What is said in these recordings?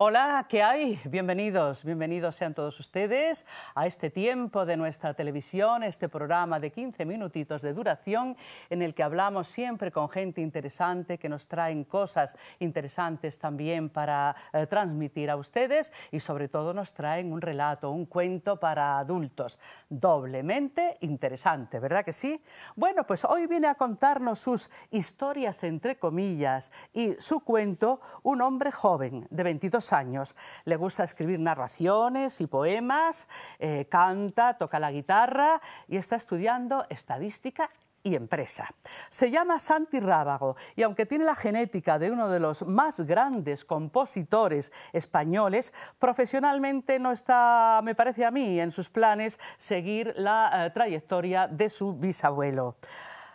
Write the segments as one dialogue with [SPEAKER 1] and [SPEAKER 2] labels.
[SPEAKER 1] Hola, ¿qué hay? Bienvenidos, bienvenidos sean todos ustedes a este tiempo de nuestra televisión, este programa de 15 minutitos de duración en el que hablamos siempre con gente interesante que nos traen cosas interesantes también para eh, transmitir a ustedes y sobre todo nos traen un relato, un cuento para adultos, doblemente interesante, ¿verdad que sí? Bueno, pues hoy viene a contarnos sus historias entre comillas y su cuento un hombre joven de 22 años. Le gusta escribir narraciones y poemas, eh, canta, toca la guitarra y está estudiando estadística y empresa. Se llama Santi Rábago y aunque tiene la genética de uno de los más grandes compositores españoles, profesionalmente no está, me parece a mí, en sus planes seguir la eh, trayectoria de su bisabuelo.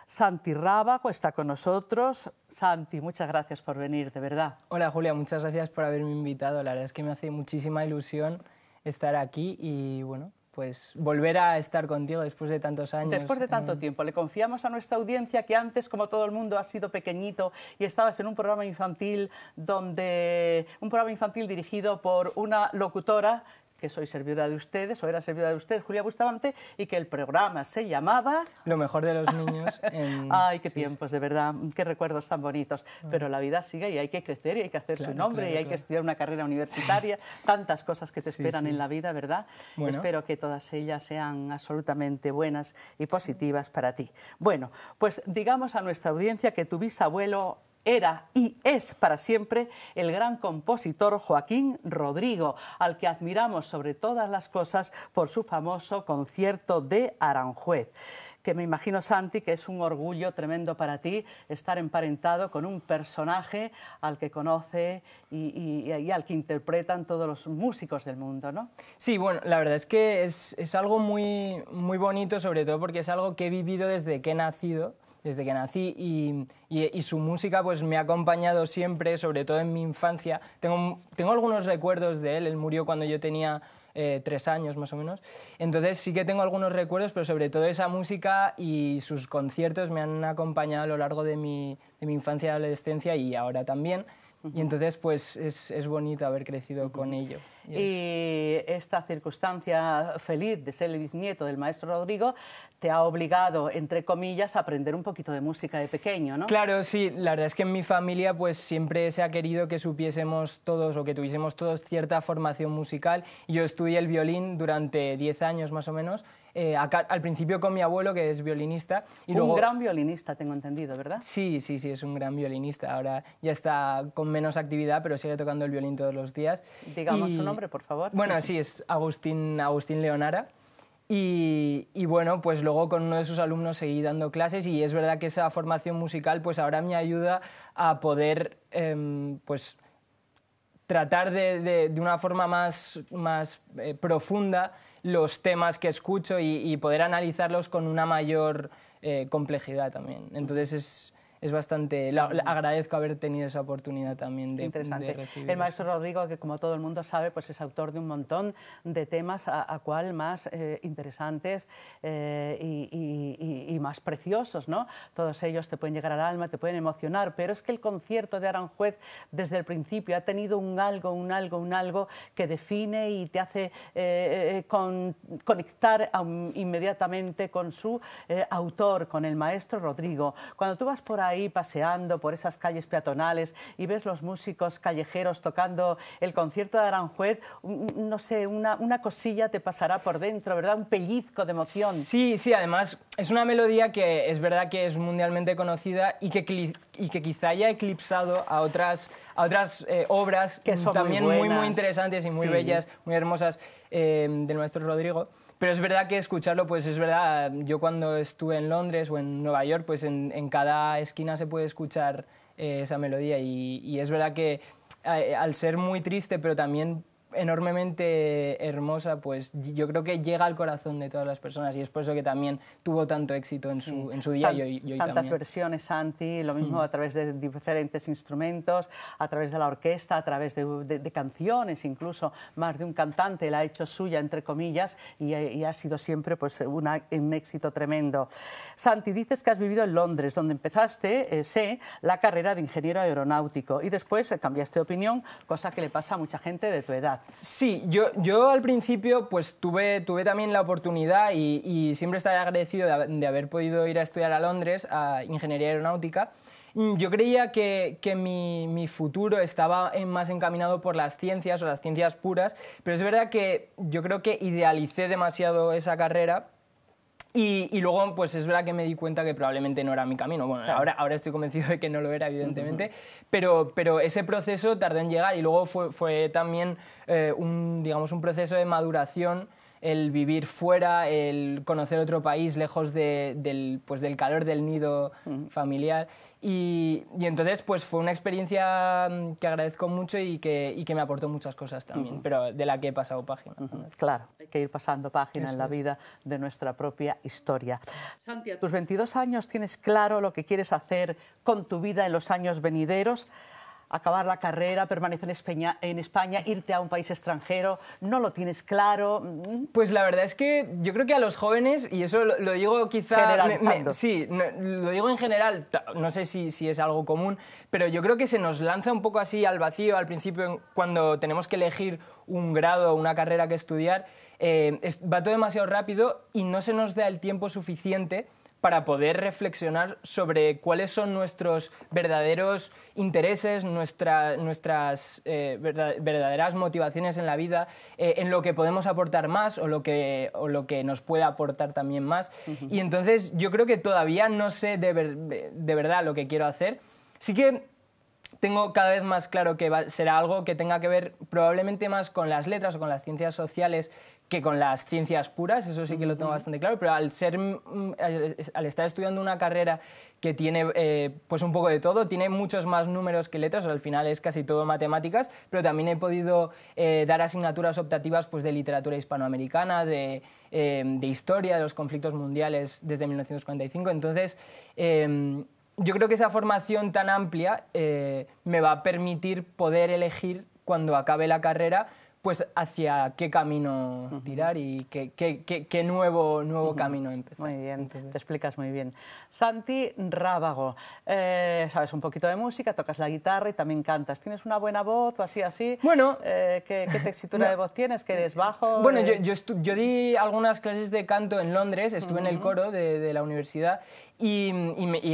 [SPEAKER 1] Santi Rábago está con nosotros. Santi, muchas gracias por venir, de verdad. Hola Julia,
[SPEAKER 2] muchas gracias por haberme invitado. La verdad es que me hace muchísima ilusión estar aquí y bueno,
[SPEAKER 1] pues volver a estar contigo después de tantos años. Después de tanto eh, tiempo, le confiamos a nuestra audiencia que antes, como todo el mundo, has sido pequeñito y estabas en un programa infantil donde un programa infantil dirigido por una locutora que soy servidora de ustedes, o era servidora de ustedes, Julia Bustamante, y que el programa se llamaba...
[SPEAKER 2] Lo mejor de los niños.
[SPEAKER 1] Ay, qué tiempos, de verdad, qué recuerdos tan bonitos. Pero la vida sigue y hay que crecer y hay que hacer su nombre y hay que estudiar una carrera universitaria, tantas cosas que te esperan en la vida, ¿verdad? Espero que todas ellas sean absolutamente buenas y positivas para ti. Bueno, pues digamos a nuestra audiencia que tu bisabuelo era y es para siempre el gran compositor Joaquín Rodrigo, al que admiramos sobre todas las cosas por su famoso concierto de Aranjuez que me imagino, Santi, que es un orgullo tremendo para ti estar emparentado con un personaje al que conoce y, al que interpretan todos los músicos del mundo, ¿no?
[SPEAKER 2] Sí, bueno, la verdad es que es, es algo muy, muy bonito, sobre todo porque es algo que he vivido desde que he nacido desde que nací y, su música pues me ha acompañado siempre, sobre todo en mi infancia. Tengo, algunos recuerdos de él, él murió cuando yo tenía eh, tres años más o menos. Entonces sí que tengo algunos recuerdos, pero sobre todo esa música y sus conciertos me han acompañado a lo largo de mi, de mi infancia y adolescencia y ahora también. Y entonces pues es, es bonito haber crecido con ello.
[SPEAKER 1] Y esta circunstancia feliz de ser el bisnieto del maestro Rodrigo te ha obligado, entre comillas, a aprender un poquito de música de pequeño, ¿no?
[SPEAKER 2] Claro, sí. La verdad es que en mi familia pues siempre se ha querido que supiésemos todos o que tuviésemos todos cierta formación musical. Yo estudié el violín durante 10 años más o menos. Eh, al principio con mi abuelo, que es violinista. Y un gran violinista, tengo entendido, ¿verdad? Sí, sí, sí, es un gran violinista. Ahora ya está con menos actividad, pero sigue tocando el violín todos los días. Digamos, ¿no? por favor? Bueno, sí, es Agustín, Agustín Leonara. Y, bueno, pues luego con uno de sus alumnos seguí dando clases y es verdad que esa formación musical pues ahora me ayuda a poder em, pues tratar de, una forma más, más eh, profunda los temas que escucho y, poder analizarlos con una mayor eh, complejidad también. Entonces es, es bastante... agradezco haber tenido esa oportunidad también de... Interesante. el maestro
[SPEAKER 1] Rodrigo, que como todo el mundo sabe, pues es autor de un montón de temas a, cual más eh, interesantes eh, y, más preciosos, ¿no? Todos ellos te pueden llegar al alma, te pueden emocionar, pero es que el concierto de Aranjuez desde el principio ha tenido un algo, un algo, un algo que define y te hace eh, conectar inmediatamente con su autor, con el maestro Rodrigo. Cuando tú vas por ahí, ahí paseando por esas calles peatonales y ves los músicos callejeros tocando el concierto de Aranjuez, no sé, una, una cosilla te pasará por dentro, ¿verdad? Un pellizco de emoción. Sí,
[SPEAKER 2] sí, además es una melodía que es verdad que es mundialmente conocida y que, y que quizá haya eclipsado a otras, a otras eh, obras que son también muy, muy, interesantes y muy bellas, muy hermosas em, de nuestro Rodrigo. Pero es verdad que escucharlo, pues es verdad, yo cuando estuve en Londres o en Nueva York, pues en, cada esquina se puede escuchar eh, esa melodía y, es verdad que eh, al ser muy triste, pero también enormemente hermosa, pues yo creo que llega al corazón de todas las personas y es por eso que también tuvo tanto éxito en, su, en su día. y hoy tantas
[SPEAKER 1] versiones, Santi, lo mismo mm. a través de diferentes instrumentos, a través de la orquesta, a través de, canciones, incluso más de un cantante la ha hecho suya, entre comillas, y, ha sido siempre pues, una, un éxito tremendo. Santi, dices que has vivido en Londres, donde empezaste, eh, sé, la carrera de ingeniero aeronáutico y después cambiaste de opinión, cosa que le pasa a mucha gente de tu edad.
[SPEAKER 2] Sí, yo, yo al principio pues tuve, tuve también la oportunidad y, siempre estaré agradecido de, haber podido ir a estudiar a Londres, a Ingeniería Aeronáutica. Mm, yo creía que, que mi, mi, futuro estaba más encaminado por las ciencias o las ciencias puras, pero es verdad que yo creo que idealicé demasiado esa carrera y, luego, pues es verdad que me di cuenta que probablemente no era mi camino. Bueno, ahora, ahora estoy convencido de que no lo era, evidentemente, pero, pero ese proceso tardó en llegar y luego fue, fue también eh, un, digamos, un proceso de maduración el vivir fuera, el conocer otro país lejos de, del, pues del calor del nido familiar y, entonces, pues fue una experiencia mm, que agradezco mucho
[SPEAKER 1] y que, me aportó muchas cosas también, pero de la que he pasado página. Claro, hay que ir pasando página en la vida de nuestra propia historia. Santi, a tus 22 años tienes claro lo que quieres hacer con tu vida en los años venideros acabar la carrera, permanecer en España, irte a un país extranjero, no lo tienes claro. Pues la verdad
[SPEAKER 2] es que yo creo que a los jóvenes, y eso lo, digo quizá... sí, lo digo en general, no sé si, es algo común, pero yo creo que se nos lanza un poco así al vacío al principio cuando tenemos que elegir un grado o una carrera que estudiar. Eh, va todo demasiado rápido y no se nos da el tiempo suficiente para poder reflexionar sobre cuáles son nuestros verdaderos intereses, nuestras eh, verdaderas motivaciones en la vida, eh, en lo que podemos aportar más o lo que, lo que nos puede aportar también más. Y entonces yo creo que todavía no sé de, verdad lo que quiero hacer. Sí que tengo cada vez más claro que será algo que tenga que ver probablemente más con las letras o con las ciencias sociales que con las ciencias puras, eso sí que lo tengo bastante claro, pero al, ser, mm, al estar estudiando una carrera que tiene eh, pues un poco de todo, tiene muchos más números que letras, al final es casi todo matemáticas, pero también he podido eh, dar asignaturas optativas pues, de literatura hispanoamericana, de, eh, historia, de los conflictos mundiales desde 1945, entonces em, yo creo que esa formación tan amplia eh, me va a permitir poder elegir cuando acabe la carrera pues hacia qué camino tirar y
[SPEAKER 1] qué, nuevo, nuevo camino empezar. Muy bien, te explicas muy bien. Santi Rábago, eh, sabes un poquito de música, tocas la guitarra y también cantas. ¿Tienes una buena voz o así, así? Bueno... Eh, ¿qué, textura de voz tienes? ¿Que eres bajo? Bueno, yo, eh,
[SPEAKER 2] yo, di algunas clases de canto en Londres, estuve en el coro de, la universidad y,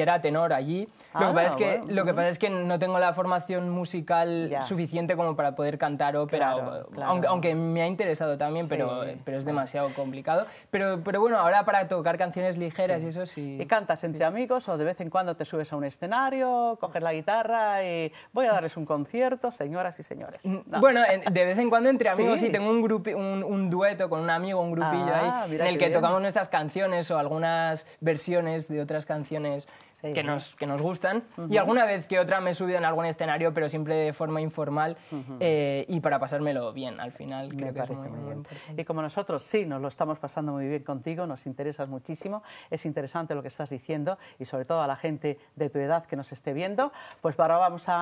[SPEAKER 2] era tenor allí. lo, que ah, pasa es que, lo que pasa es que no tengo la formación musical suficiente como para poder cantar ópera o aunque, me ha interesado también, pero, pero es demasiado
[SPEAKER 1] complicado. Pero, pero bueno, ahora para tocar canciones ligeras y eso sí. ¿Y cantas entre amigos o de vez en cuando te subes a un escenario, coges la guitarra y voy a darles un concierto, señoras y señores? Mm,
[SPEAKER 2] bueno, de vez en cuando entre amigos y tengo un, un, dueto con un amigo, un grupillo ah, ahí, en el que tocamos nuestras canciones o algunas versiones de otras canciones que, nos, gustan. Y alguna vez que otra me he subido en algún escenario, pero siempre de forma informal eh, y para pasármelo bien al final. bien.
[SPEAKER 1] Y como nosotros sí nos lo estamos pasando muy bien contigo, nos interesas muchísimo, es interesante lo que estás diciendo y sobre todo a la gente de tu edad que nos esté viendo, pues ahora vamos a,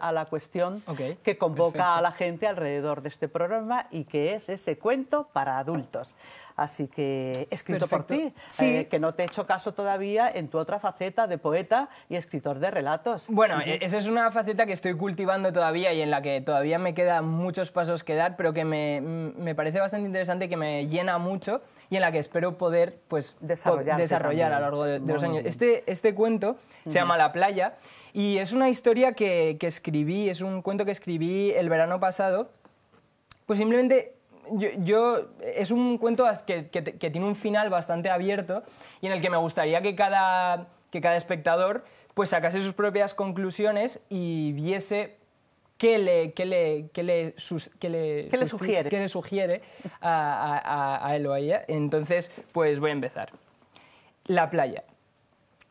[SPEAKER 1] la cuestión que convoca a la gente alrededor de este programa y que es ese cuento para adultos. Así que escrito por ti, sí. Eh, que no te he hecho caso todavía en tu otra faceta de poeta y escritor de relatos. Bueno, e-, esa es
[SPEAKER 2] una faceta que estoy cultivando todavía y en la que todavía me quedan muchos pasos que dar, pero que me, parece bastante interesante, que me llena mucho y en la que espero poder pues, desarrollar a lo largo de, los años. Este, este cuento se llama La playa y es una historia que, que escribí, es un cuento que escribí el verano pasado. Pues simplemente es un cuento que, tiene un final bastante abierto y en el que me gustaría que cada, espectador pues, sacase sus propias conclusiones y viese qué le, qué le, sugiere, a, él o a ella. Entonces, pues voy a empezar. La playa.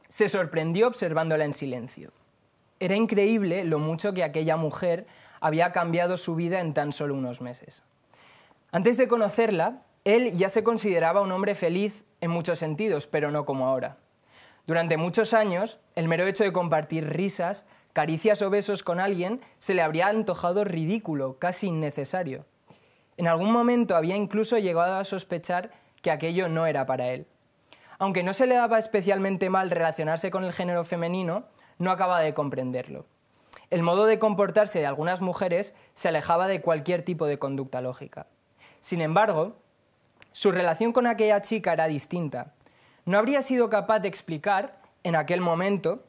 [SPEAKER 2] Se sorprendió observándola en silencio. Era increíble lo mucho que aquella mujer había cambiado su vida en tan solo unos meses. Antes de conocerla, él ya se consideraba un hombre feliz en muchos sentidos, pero no como ahora. Durante muchos años, el mero hecho de compartir risas, caricias o besos con alguien se le habría antojado ridículo, casi innecesario. En algún momento había incluso llegado a sospechar que aquello no era para él. Aunque no se le daba especialmente mal relacionarse con el género femenino, no acaba de comprenderlo. El modo de comportarse de algunas mujeres se alejaba de cualquier tipo de conducta lógica. Sin embargo, su relación con aquella chica era distinta. No habría sido capaz de explicar, en aquel momento,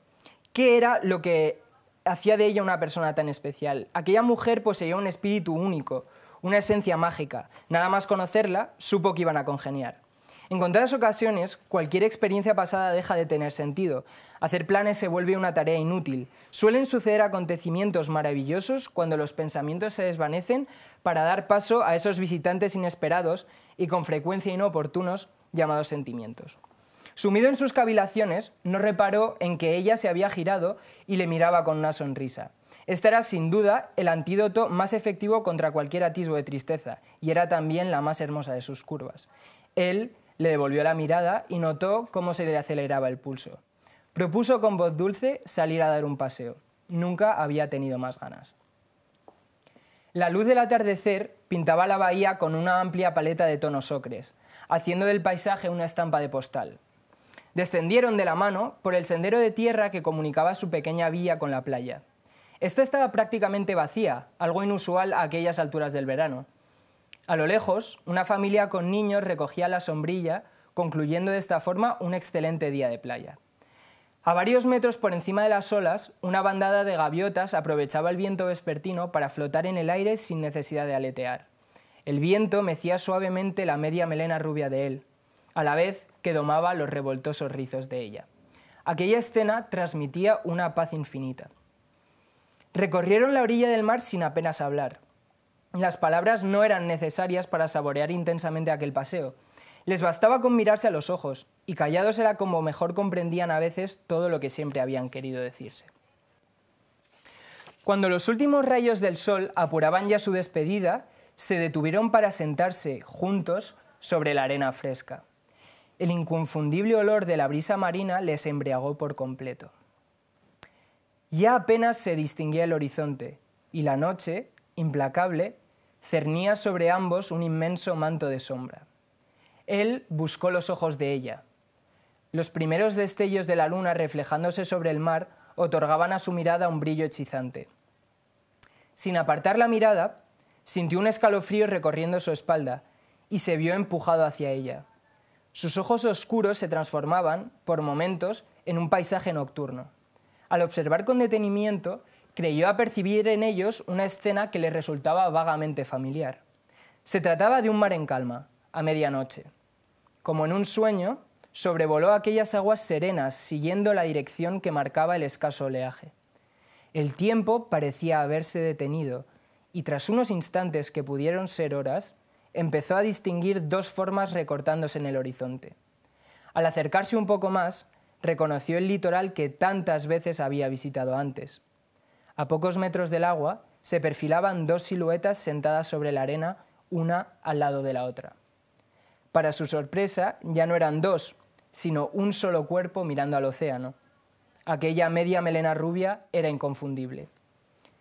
[SPEAKER 2] qué era lo que hacía de ella una persona tan especial. Aquella mujer poseía un espíritu único, una esencia mágica. Nada más conocerla, supo que iban a congeniar. En contadas ocasiones, cualquier experiencia pasada deja de tener sentido. Hacer planes se vuelve una tarea inútil. Suelen suceder acontecimientos maravillosos cuando los pensamientos se desvanecen para dar paso a esos visitantes inesperados y con frecuencia inoportunos llamados sentimientos. Sumido en sus cavilaciones, no reparó en que ella se había girado y le miraba con una sonrisa. Este era sin duda el antídoto más efectivo contra cualquier atisbo de tristeza y era también la más hermosa de sus curvas. Él le devolvió la mirada y notó cómo se le aceleraba el pulso. Propuso con voz dulce salir a dar un paseo. Nunca había tenido más ganas. La luz del atardecer pintaba la bahía con una amplia paleta de tonos ocres, haciendo del paisaje una estampa de postal. Descendieron de la mano por el sendero de tierra que comunicaba su pequeña vía con la playa. Esta estaba prácticamente vacía, algo inusual a aquellas alturas del verano. A lo lejos, una familia con niños recogía la sombrilla, concluyendo de esta forma un excelente día de playa. A varios metros por encima de las olas, una bandada de gaviotas aprovechaba el viento vespertino para flotar en el aire sin necesidad de aletear. El viento mecía suavemente la media melena rubia de él, a la vez que domaba los revoltosos rizos de ella. Aquella escena transmitía una paz infinita. Recorrieron la orilla del mar sin apenas hablar. Las palabras no eran necesarias para saborear intensamente aquel paseo, les bastaba con mirarse a los ojos, y callados era como mejor comprendían a veces todo lo que siempre habían querido decirse. Cuando los últimos rayos del sol apuraban ya su despedida, se detuvieron para sentarse juntos sobre la arena fresca. El inconfundible olor de la brisa marina les embriagó por completo. Ya apenas se distinguía el horizonte, y la noche, implacable, cernía sobre ambos un inmenso manto de sombra. Él buscó los ojos de ella. Los primeros destellos de la luna reflejándose sobre el mar otorgaban a su mirada un brillo hechizante. Sin apartar la mirada, sintió un escalofrío recorriendo su espalda y se vio empujado hacia ella. Sus ojos oscuros se transformaban, por momentos, en un paisaje nocturno. Al observar con detenimiento, creyó apercibir en ellos una escena que le resultaba vagamente familiar. Se trataba de un mar en calma, a medianoche. Como en un sueño, sobrevoló aquellas aguas serenas siguiendo la dirección que marcaba el escaso oleaje. El tiempo parecía haberse detenido y tras unos instantes que pudieron ser horas, empezó a distinguir dos formas recortándose en el horizonte. Al acercarse un poco más, reconoció el litoral que tantas veces había visitado antes. A pocos metros del agua se perfilaban dos siluetas sentadas sobre la arena, una al lado de la otra. Para su sorpresa, ya no eran dos, sino un solo cuerpo mirando al océano. Aquella media melena rubia era inconfundible.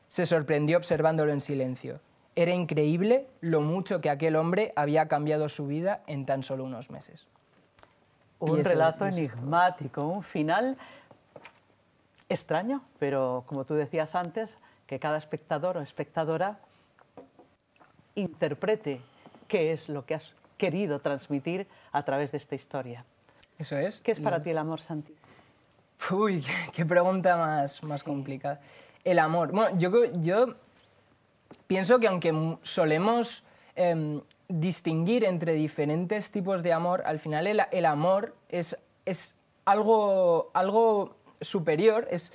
[SPEAKER 2] Se sorprendió observándolo en silencio. Era increíble lo mucho que aquel hombre había cambiado su vida
[SPEAKER 1] en tan solo unos meses. Un relato enigmático, un final extraño, pero como tú decías antes, que cada espectador o espectadora interprete qué es lo que has querido transmitir a través de esta historia. Eso es. ¿Qué es para ti el amor, Santi?
[SPEAKER 2] Uy, qué pregunta más, más complicada. El amor. Bueno, yo, pienso que aunque solemos em, distinguir entre diferentes tipos de amor, al final el, amor es, es algo, algo superior, es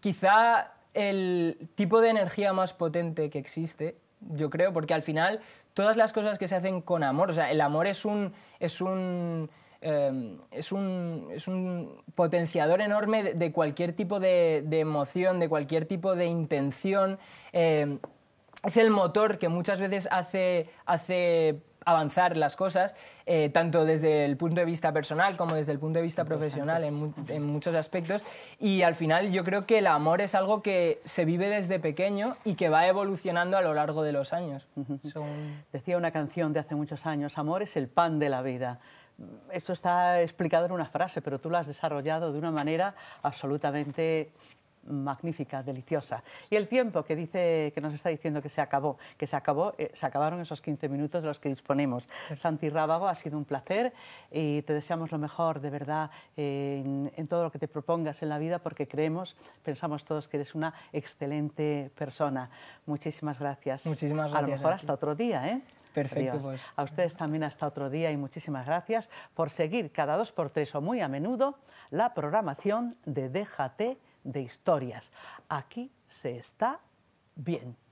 [SPEAKER 2] quizá el tipo de energía más potente que existe yo creo, porque al final todas las cosas que se hacen con amor, o sea, el amor es un, es un, em, es un, es un potenciador enorme de, cualquier tipo de, emoción, de cualquier tipo de intención. Em, es el motor que muchas veces hace, hace avanzar las cosas, eh, tanto desde el punto de vista personal como desde el punto de vista profesional en, muchos aspectos. Y al final yo creo que el amor es algo que se vive desde pequeño y que va
[SPEAKER 1] evolucionando a lo largo de los años. Decía una canción de hace muchos años, amor es el pan de la vida. Esto está explicado en una frase, pero tú lo has desarrollado de una manera absolutamente magnífica, deliciosa. Y el tiempo que dice que nos está diciendo que se acabó, que se acabó, eh, se acabaron esos 15 minutos de los que disponemos. Santi Rábago, ha sido un placer y te deseamos lo mejor, de verdad, en, todo lo que te propongas en la vida, porque creemos, pensamos todos que eres una excelente persona. Muchísimas gracias. Muchísimas gracias. A lo mejor hasta otro día, ¿eh? Perfecto. Pues. A ustedes también hasta otro día y muchísimas gracias por seguir cada dos por tres o muy a menudo la programación de Déjate de historias. Aquí se está bien.